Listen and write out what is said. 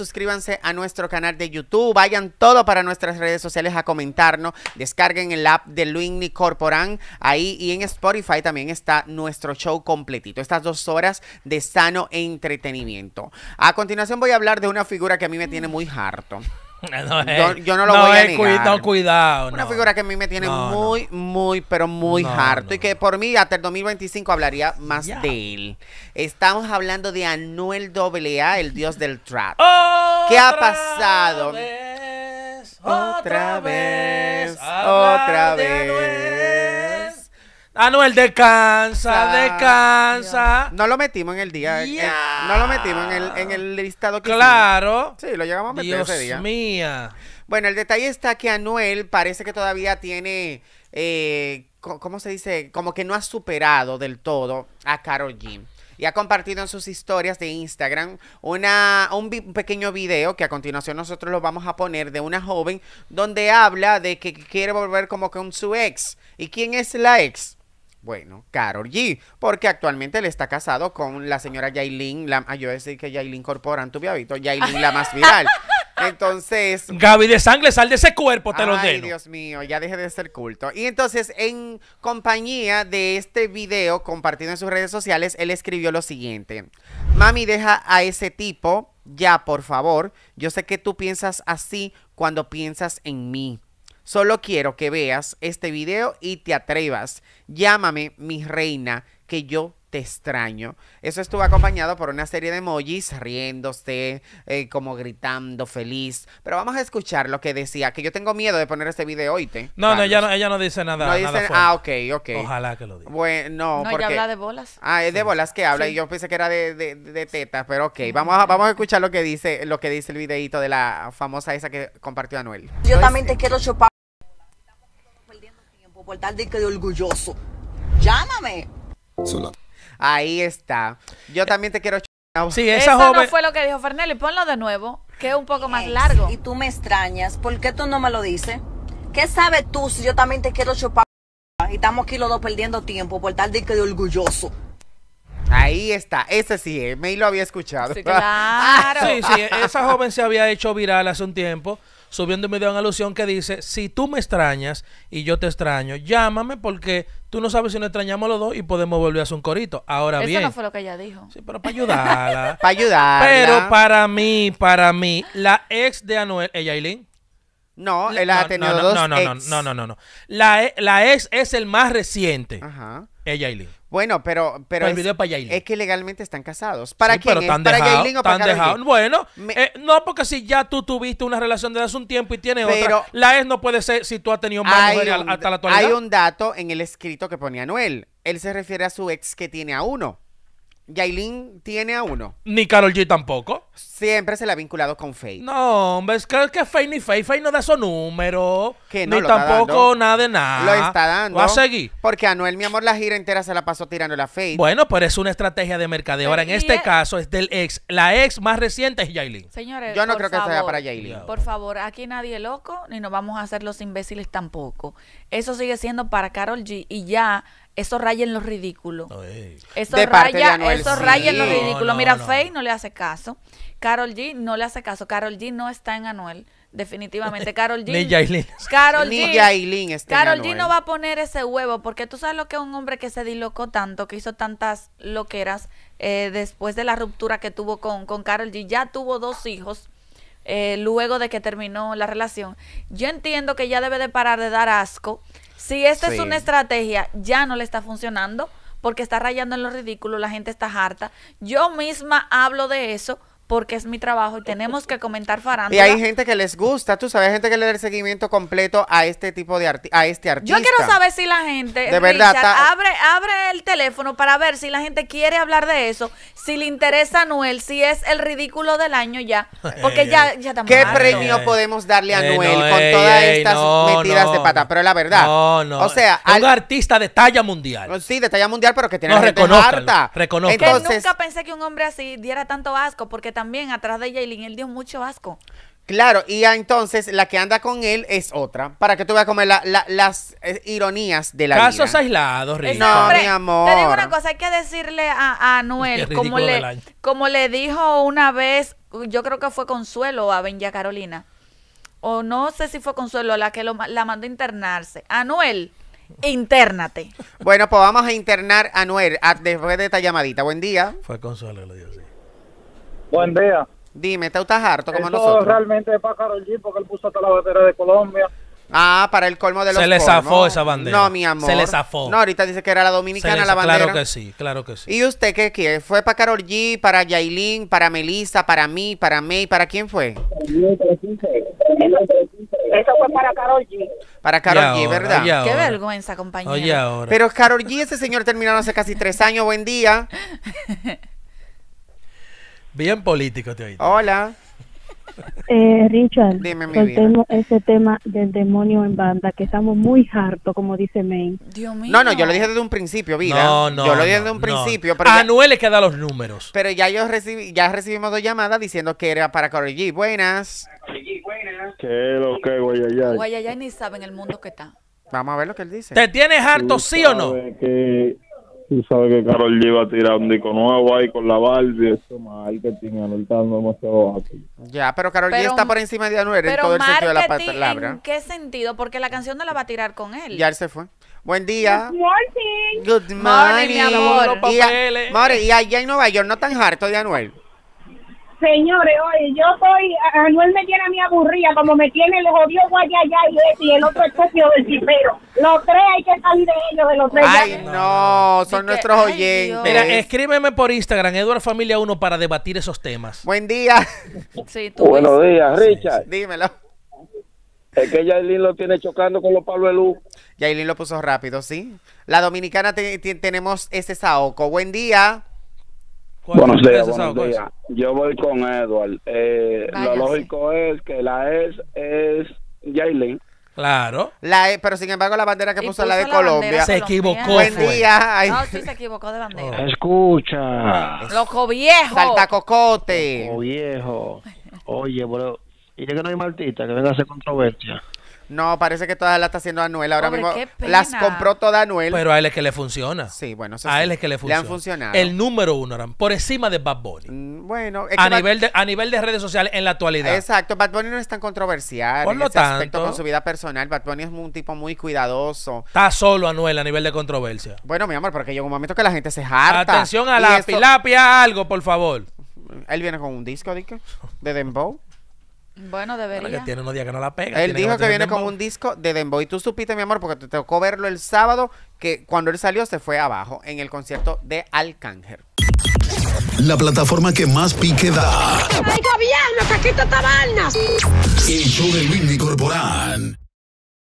suscríbanse a nuestro canal de YouTube, vayan todo para nuestras redes sociales a comentarnos, descarguen el app de Luigny Corporan ahí y en Spotify también está nuestro show completito, estas dos horas de sano entretenimiento. A continuación voy a hablar de una figura que a mí me tiene muy harto. yo, no lo voy a negar. Cuidado, cuidado. Una figura que a mí me tiene muy, muy, pero muy harto. Y que por mí hasta el 2025 hablaría más de él. Estamos hablando de Anuel AA, el dios del trap. ¿Qué ha pasado? otra vez, otra vez. Anuel, ah, descansa, descansa. No lo metimos en el día. no lo metimos en el, listado que Claro. Sí, lo llegamos a meter ese día. mía. Bueno, el detalle está que Anuel parece que todavía tiene. Eh, ¿Cómo se dice? Como que no ha superado del todo a Carol G y ha compartido en sus historias de Instagram una, un, pequeño video que a continuación nosotros lo vamos a poner de una joven donde habla de que quiere volver como con su ex. ¿Y quién es la ex? Bueno, Carol G, porque actualmente él está casado con la señora Yailin, la, ah, yo decir que Yailin Corporan, tu viadito, Yailin la más viral. Entonces. Gaby de sangre, sal de ese cuerpo, te lo dejo. Ay, Dios mío, ya deje de ser culto. Y entonces, en compañía de este video compartido en sus redes sociales, él escribió lo siguiente: Mami, deja a ese tipo, ya, por favor. Yo sé que tú piensas así cuando piensas en mí Solo quiero que veas este video y te atrevas. Llámame mi reina, que yo te extraño. Eso estuvo acompañado por una serie de emojis riéndose, eh, como gritando, feliz. Pero vamos a escuchar lo que decía, que yo tengo miedo de poner este video hoy. No, no ella, no, dice nada. No ah, ok, ok. Ojalá que lo diga. Bueno, no, porque, ella habla de bolas. Ah, es de bolas que habla y yo pensé que era de, de, tetas, pero ok. Vamos a, vamos a escuchar lo que dice lo que dice el videito de la famosa esa que compartió Anuel. Yo también te quiero chupar por tal de, de orgulloso. Llámame. Ahí está. Yo también te quiero Sí, esa Eso joven... no fue lo que dijo Fernelli. Ponlo de nuevo, que es un poco más largo. Y tú me extrañas. ¿Por qué tú no me lo dices? ¿Qué sabes tú si yo también te quiero chupar? Y estamos aquí los dos perdiendo tiempo por tal de que de orgulloso. Ahí está, ese sí, me lo había escuchado. claro. sí, sí, esa joven se había hecho viral hace un tiempo subiendo un video en alusión que dice, si tú me extrañas y yo te extraño, llámame porque tú no sabes si nos extrañamos los dos y podemos volver a hacer un corito. Ahora bien. Eso no fue lo que ella dijo. Sí, pero para ayudarla. para ayudarla. Pero para mí, para mí, la ex de Anuel, ella Aileen. No, él ha no, tenido no, no, no, no, No, no, no, no, La, e, la ex es el más reciente. Ajá. Ella Aileen. Bueno, pero, pero pues es, que legalmente están casados. ¿Para qué? quién? ¿Para Gaylin o para dejado. Bueno, eh, no porque si ya tú tuviste una relación de hace un tiempo y tienes pero otra, la es, no puede ser si tú has tenido más mujeres hasta la actualidad. Hay un dato en el escrito que ponía Noel. Él se refiere a su ex que tiene a uno. Yailin tiene a uno. Ni Carol G tampoco. Siempre se la ha vinculado con Faye. No, hombre, es que, que Faye ni Faye, Faye no da su número. Que no, ni tampoco nada de nada. Lo está dando. Va a seguir. Porque Anuel, mi amor, la gira entera se la pasó tirando la Faye. Bueno, pero es una estrategia de mercadeo. Ahora, en este caso es del ex. La ex más reciente es Yailin. Señores, yo no creo que sea para Yailin. Por favor, aquí nadie loco, ni nos vamos a hacer los imbéciles tampoco. Eso sigue siendo para Carol G y ya eso raya en lo ridículo. Eso, raya, en lo ridículo. Mira, Faith Faye no le hace caso. Carol G no le hace caso. Carol G no está en Anuel. Definitivamente. Carol G. no va a poner ese huevo porque tú sabes lo que es un hombre que se dilocó tanto, que hizo tantas loqueras eh, después de la ruptura que tuvo con, con Carol G. Ya tuvo dos hijos. Eh, luego de que terminó la relación. Yo entiendo que ya debe de parar de dar asco. Si esta es una estrategia, ya no le está funcionando porque está rayando en lo ridículo, la gente está harta. Yo misma hablo de eso porque es mi trabajo y tenemos que comentar farándula. Y hay gente que les gusta, tú sabes, gente que le da el seguimiento completo a este tipo de a este artista. Yo quiero saber si la gente, de verdad, abre, abre el teléfono para ver si la gente quiere hablar de eso, si le interesa a Noel, si es el ridículo del año ya, porque ya, ya estamos ¿Qué premio podemos darle a eh, Noel con todas estas metidas de pata? Pero la verdad, o sea, un artista de talla mundial. Oh, sí, de talla mundial, pero que tiene no, gente harta. Entonces, que nunca pensé que un hombre así diera tanto asco porque también atrás de Yailin, él dio mucho asco. Claro, y entonces la que anda con él es otra. Para que tú veas como las eh, ironías de la Casos aislados, No, mi amor. Te una cosa, hay que decirle a, Anuel, como le, como le dijo una vez, yo creo que fue Consuelo a Benja Carolina, o no sé si fue Consuelo la que la mandó a internarse. Anuel, internate. Bueno, pues vamos a internar a Anuel después de esta llamadita. Buen día. Fue Consuelo, Buen día. Dime, ¿te estás harto como Eso nosotros? realmente es para Carol G porque él puso hasta la bandera de Colombia. Ah, para el colmo de los Se le zafó esa bandera. No, mi amor. Se le zafó. No, ahorita dice que era la dominicana la bandera. Claro que sí, claro que sí. ¿Y usted qué quiere? ¿Fue para Karol G, para Yailin, para Melissa, para mí, para May, para quién fue? Eso fue para Karol G. Para Karol G, ¿verdad? Qué vergüenza, compañero. Oye, ahora. Pero Karol G, ese señor terminó hace casi tres años. Buen día. Bien político te Hola. Eh, Richard, Dime, ese tema del demonio en banda, que estamos muy hartos, como dice May. Dios mío. No, no, yo lo dije desde un principio, vida. No, no. Yo lo dije desde un principio. Anuel es que da los números. Pero ya yo recibí, ya recibimos dos llamadas diciendo que era para corregir. Buenas. Buenas. buenas. ¿Qué es lo que Guayayay? Guayayay ni sabe en el mundo que está. Vamos a ver lo que él dice. ¿Te tienes harto, sí o no? Que Tú sabes que Carol lleva a tirar un disco agua ahí con la Barbie. Eso marketing, anotando está dando demasiado aquí. Ya, pero Carol ya está por encima de Anuel en todo el sentido de la marketing, ¿en qué sentido? Porque la canción no la va a tirar con él. Ya él se fue. Buen día. Morning. Good morning. amor. Y, y allá en Nueva York no tan harto de Anuel. Señores, oye, yo soy, Anuel me tiene a mí aburrida, como me tiene, los odio Guayayá y este, y el otro es del cipero. Los tres hay que salir de ellos, de los tres. Ay, no, son nuestros oyentes. Mira, escríbeme por Instagram, Eduard Familia 1, para debatir esos temas. Buen día. Sí, tú Buenos días, Richard. Dímelo. Es que Yailin lo tiene chocando con los Pablo de Luz. Yailin lo puso rápido, sí. La dominicana tenemos ese saoco. Buen día. Pues, buenos días, buenos días. Yo voy con Edward. Eh, lo lógico es que la es, es Jalen. Claro. La, pero sin embargo la bandera que puso, la de Colombia. Se equivocó. Buen día. No, sí se equivocó de bandera. Oh. Escucha. Loco viejo. cocote, Loco viejo. Oye, bro. Y ya que no hay maltita, que venga a hacer controversia. No, parece que todas las está haciendo Anuel ahora mismo. Las compró toda Anuel. Pero a él es que le funciona. Sí, bueno, A él es que le funciona. Le han funcionado. El número uno, por encima de Bad Bunny. Mm, bueno, a, nivel de, a nivel de redes sociales en la actualidad. Exacto, Bad Bunny no es tan controversial Por lo con su vida personal. Bad Bunny es un tipo muy cuidadoso. Está solo Anuel a nivel de controversia. Bueno, mi amor, porque llega un momento que la gente se harta. Atención a la filapia, algo, por favor. Él viene con un disco, ¿de De Dembow. Bueno, debería. Ahora tiene un día que no la pega. Él dijo que, viene con un disco de Dembow. Y tú supiste, mi amor, porque te tocó verlo el sábado, que cuando él salió se fue abajo en el concierto de Alcánger. La plataforma que más pique da. Ay, gobierno, no El show de Corporán.